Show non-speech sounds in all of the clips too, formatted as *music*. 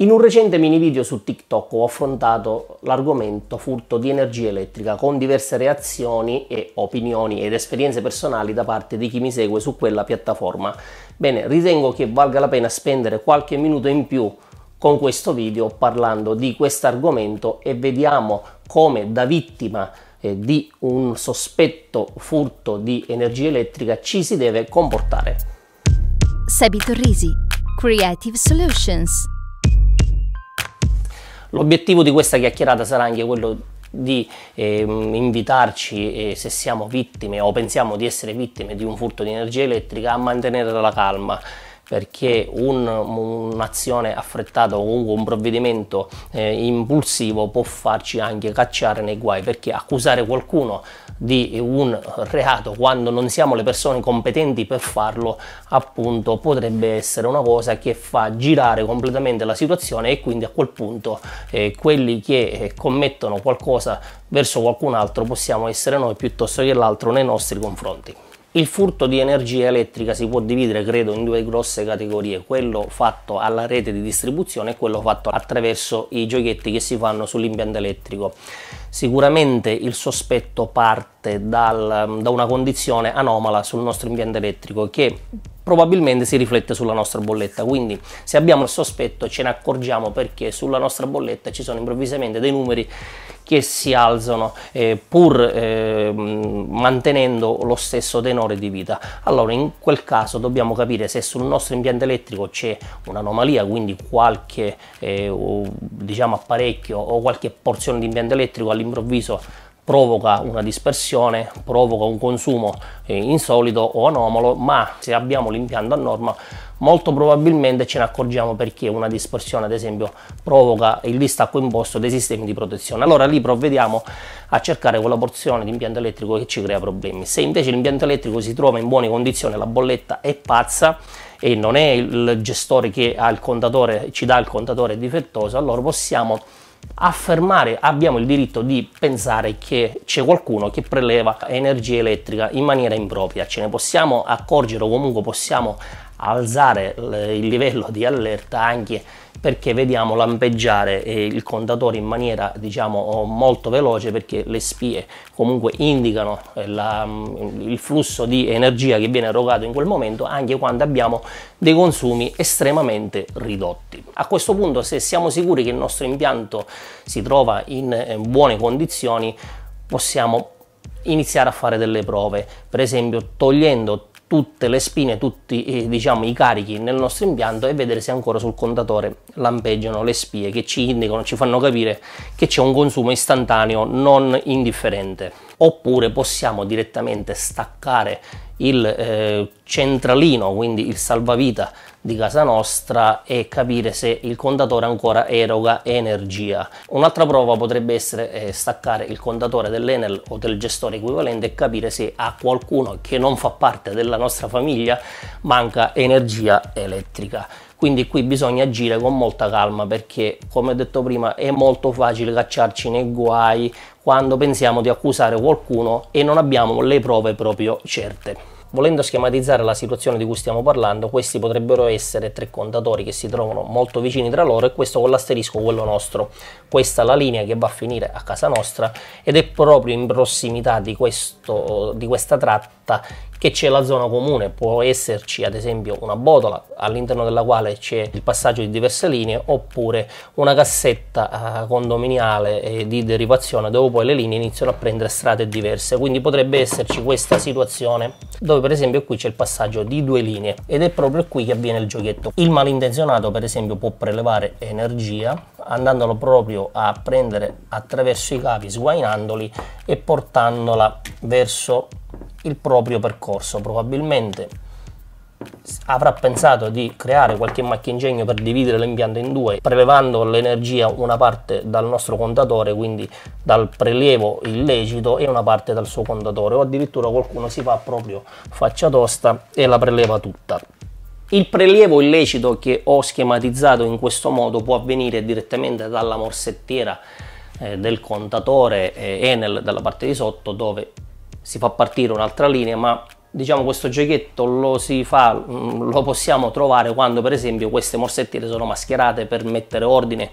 In un recente mini video su TikTok ho affrontato l'argomento furto di energia elettrica con diverse reazioni e opinioni ed esperienze personali da parte di chi mi segue su quella piattaforma. Bene, ritengo che valga la pena spendere qualche minuto in più con questo video parlando di questo argomento e vediamo come da vittima eh, di un sospetto furto di energia elettrica ci si deve comportare. Sebi Torrisi, Creative Solutions L'obiettivo di questa chiacchierata sarà anche quello di eh, invitarci, eh, se siamo vittime o pensiamo di essere vittime di un furto di energia elettrica, a mantenere la calma perché un, un'azione affrettata o comunque un provvedimento eh, impulsivo può farci anche cacciare nei guai, perché accusare qualcuno di un reato quando non siamo le persone competenti per farlo, appunto, potrebbe essere una cosa che fa girare completamente la situazione e quindi a quel punto eh, quelli che eh, commettono qualcosa verso qualcun altro possiamo essere noi piuttosto che l'altro nei nostri confronti. Il furto di energia elettrica si può dividere, credo, in due grosse categorie, quello fatto alla rete di distribuzione e quello fatto attraverso i giochetti che si fanno sull'impianto elettrico. Sicuramente il sospetto parte parte dal, da una condizione anomala sul nostro impianto elettrico che probabilmente si riflette sulla nostra bolletta. Quindi se abbiamo il sospetto ce ne accorgiamo perché sulla nostra bolletta ci sono improvvisamente dei numeri che si alzano eh, pur eh, mantenendo lo stesso tenore di vita. Allora in quel caso dobbiamo capire se sul nostro impianto elettrico c'è un'anomalia, quindi qualche eh, diciamo apparecchio o qualche porzione di impianto elettrico all'improvviso provoca una dispersione, provoca un consumo eh, insolito o anomalo, ma se abbiamo l'impianto a norma molto probabilmente ce ne accorgiamo perché una dispersione ad esempio provoca il distacco imposto dei sistemi di protezione. Allora lì provvediamo a cercare quella porzione di impianto elettrico che ci crea problemi. Se invece l'impianto elettrico si trova in buone condizioni, la bolletta è pazza, e non è il gestore che ha il contatore, ci dà il contatore difettoso, allora possiamo affermare, abbiamo il diritto di pensare che c'è qualcuno che preleva energia elettrica in maniera impropria, ce ne possiamo accorgere o comunque possiamo alzare il livello di allerta anche perché vediamo lampeggiare eh, il contatore in maniera diciamo oh, molto veloce perché le spie comunque indicano eh, la, mm, il flusso di energia che viene erogato in quel momento anche quando abbiamo dei consumi estremamente ridotti. A questo punto se siamo sicuri che il nostro impianto si trova in eh, buone condizioni possiamo iniziare a fare delle prove, per esempio togliendo tutte le spine, tutti eh, diciamo, i carichi nel nostro impianto e vedere se ancora sul contatore lampeggiano le spie che ci indicano, ci fanno capire che c'è un consumo istantaneo non indifferente. Oppure possiamo direttamente staccare il eh, centralino, quindi il salvavita di casa nostra e capire se il contatore ancora eroga energia. Un'altra prova potrebbe essere eh, staccare il contatore dell'Enel o del gestore equivalente e capire se a qualcuno che non fa parte della nostra famiglia manca energia elettrica quindi qui bisogna agire con molta calma perché come ho detto prima è molto facile cacciarci nei guai quando pensiamo di accusare qualcuno e non abbiamo le prove proprio certe. Volendo schematizzare la situazione di cui stiamo parlando, questi potrebbero essere tre contatori che si trovano molto vicini tra loro e questo con l'asterisco quello nostro. Questa è la linea che va a finire a casa nostra ed è proprio in prossimità di, questo, di questa tratta che c'è la zona comune, può esserci ad esempio una botola all'interno della quale c'è il passaggio di diverse linee oppure una cassetta eh, condominiale eh, di derivazione dove poi le linee iniziano a prendere strade diverse, quindi potrebbe esserci questa situazione dove poi per esempio qui c'è il passaggio di due linee ed è proprio qui che avviene il giochetto. Il malintenzionato per esempio può prelevare energia andandolo proprio a prendere attraverso i capi sguainandoli e portandola verso il proprio percorso probabilmente avrà pensato di creare qualche macchingegno per dividere l'impianto in due, prelevando l'energia una parte dal nostro contatore, quindi dal prelievo illecito e una parte dal suo contatore, o addirittura qualcuno si fa proprio faccia tosta e la preleva tutta. Il prelievo illecito che ho schematizzato in questo modo può avvenire direttamente dalla morsettiera eh, del contatore eh, Enel dalla parte di sotto dove si fa partire un'altra linea ma diciamo questo giochetto lo si fa mm, lo possiamo trovare quando per esempio queste morsettiere sono mascherate per mettere ordine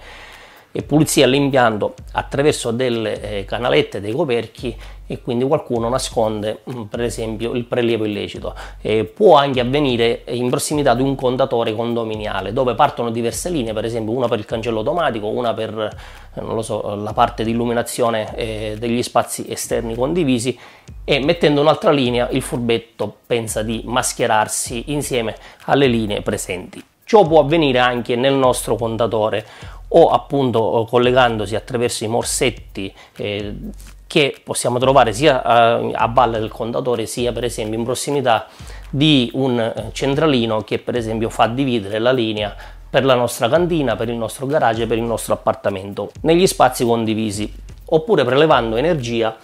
e pulizia all'impianto attraverso delle eh, canalette, dei coperchi e quindi qualcuno nasconde mm, per esempio il prelievo illecito. E può anche avvenire in prossimità di un contatore condominiale dove partono diverse linee, per esempio una per il cancello automatico, una per eh, so, la parte di illuminazione eh, degli spazi esterni condivisi e mettendo un'altra linea il furbetto pensa di mascherarsi insieme alle linee presenti. Ciò può avvenire anche nel nostro contatore o appunto collegandosi attraverso i morsetti eh, che possiamo trovare sia a, eh, a valle del contatore sia per esempio in prossimità di un eh, centralino che per esempio fa dividere la linea per la nostra cantina, per il nostro garage, per il nostro appartamento negli spazi condivisi oppure prelevando energia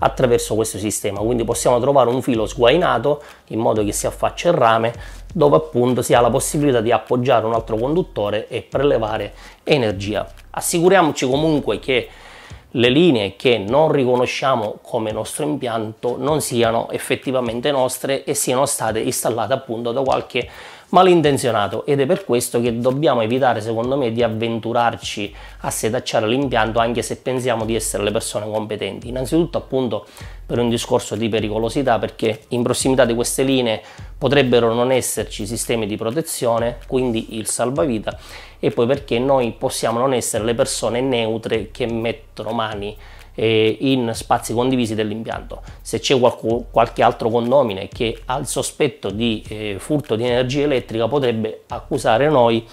attraverso questo sistema quindi possiamo trovare un filo sguainato in modo che si affaccia il rame dove appunto si ha la possibilità di appoggiare un altro conduttore e prelevare energia assicuriamoci comunque che le linee che non riconosciamo come nostro impianto non siano effettivamente nostre e siano state installate appunto da qualche malintenzionato ed è per questo che dobbiamo evitare secondo me di avventurarci a setacciare l'impianto anche se pensiamo di essere le persone competenti. Innanzitutto appunto per un discorso di pericolosità perché in prossimità di queste linee potrebbero non esserci sistemi di protezione, quindi il salvavita e poi perché noi possiamo non essere le persone neutre che mettono mani eh, in spazi condivisi dell'impianto. Se c'è qualcuno, qualche altro condomine che ha il sospetto di eh, furto di energia elettrica potrebbe accusare noi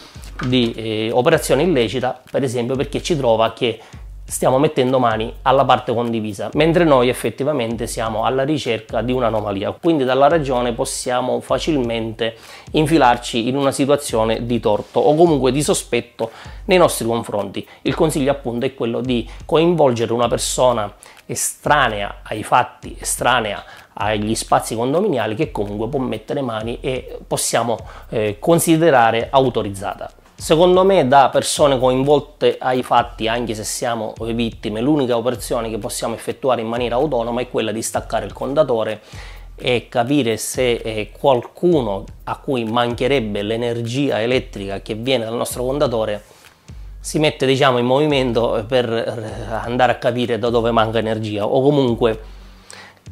di eh, operazione illecita, per esempio perché ci trova che stiamo mettendo mani alla parte condivisa, mentre noi effettivamente siamo alla ricerca di un'anomalia. Quindi dalla ragione possiamo facilmente infilarci in una situazione di torto o comunque di sospetto nei nostri confronti. Il consiglio appunto è quello di coinvolgere una persona estranea ai fatti, estranea agli spazi condominiali che comunque può mettere mani e possiamo eh, considerare autorizzata. Secondo me da persone coinvolte ai fatti, anche se siamo vittime, l'unica operazione che possiamo effettuare in maniera autonoma è quella di staccare il contatore e capire se eh, qualcuno a cui mancherebbe l'energia elettrica che viene dal nostro contatore si mette diciamo in movimento per eh, andare a capire da dove manca energia o comunque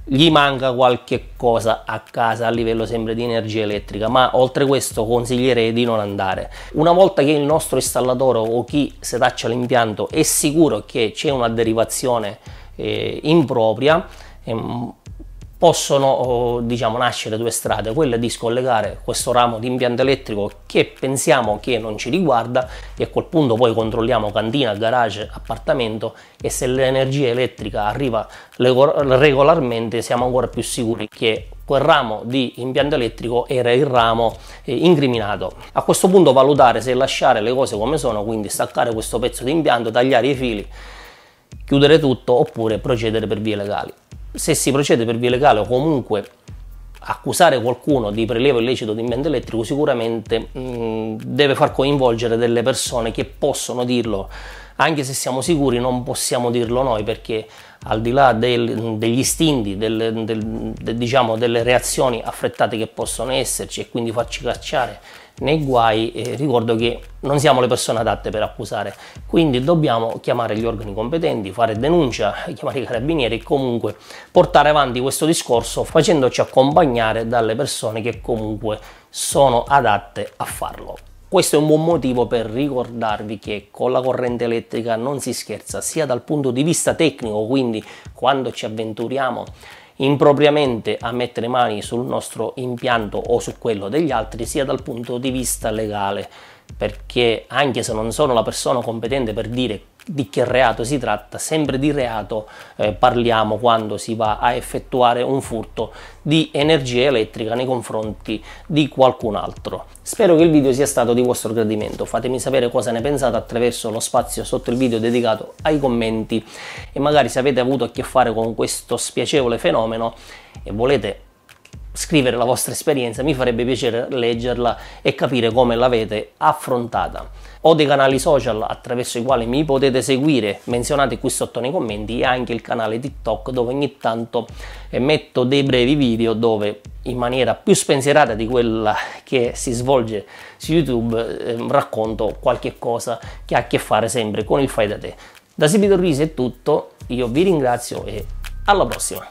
gli manca qualche cosa a casa a livello sempre di energia elettrica ma oltre questo consiglierei di non andare una volta che il nostro installatore o chi setaccia l'impianto è sicuro che c'è una derivazione eh, impropria ehm, possono oh, diciamo, nascere due strade, quella di scollegare questo ramo di impianto elettrico che pensiamo che non ci riguarda e a quel punto poi controlliamo cantina, garage, appartamento e se l'energia elettrica arriva regolarmente siamo ancora più sicuri che quel ramo di impianto elettrico era il ramo eh, incriminato. A questo punto valutare se lasciare le cose come sono, quindi staccare questo pezzo di impianto, tagliare i fili, chiudere tutto oppure procedere per vie legali se si procede per via legale o comunque accusare qualcuno di prelievo illecito di impianto elettrico sicuramente mh, deve far coinvolgere delle persone che possono dirlo, anche se siamo sicuri non possiamo dirlo noi perché al di là del, degli istinti, del, del, de, diciamo, delle reazioni affrettate che possono esserci e quindi farci cacciare nei guai, eh, ricordo che non siamo le persone adatte per accusare, quindi dobbiamo chiamare gli organi competenti, fare denuncia, *laughs* chiamare i carabinieri e comunque portare avanti questo discorso facendoci accompagnare dalle persone che comunque sono adatte a farlo. Questo è un buon motivo per ricordarvi che con la corrente elettrica non si scherza sia dal punto di vista tecnico, quindi quando ci avventuriamo impropriamente a mettere mani sul nostro impianto o su quello degli altri sia dal punto di vista legale perché anche se non sono la persona competente per dire di che reato si tratta, sempre di reato eh, parliamo quando si va a effettuare un furto di energia elettrica nei confronti di qualcun altro. Spero che il video sia stato di vostro gradimento, fatemi sapere cosa ne pensate attraverso lo spazio sotto il video dedicato ai commenti e magari se avete avuto a che fare con questo spiacevole fenomeno e volete scrivere la vostra esperienza, mi farebbe piacere leggerla e capire come l'avete affrontata. Ho dei canali social attraverso i quali mi potete seguire, menzionati qui sotto nei commenti, e anche il canale TikTok dove ogni tanto eh, metto dei brevi video dove in maniera più spensierata di quella che si svolge su YouTube ehm, racconto qualche cosa che ha a che fare sempre con il fai da te. Da Sibito Risi è tutto, io vi ringrazio e alla prossima!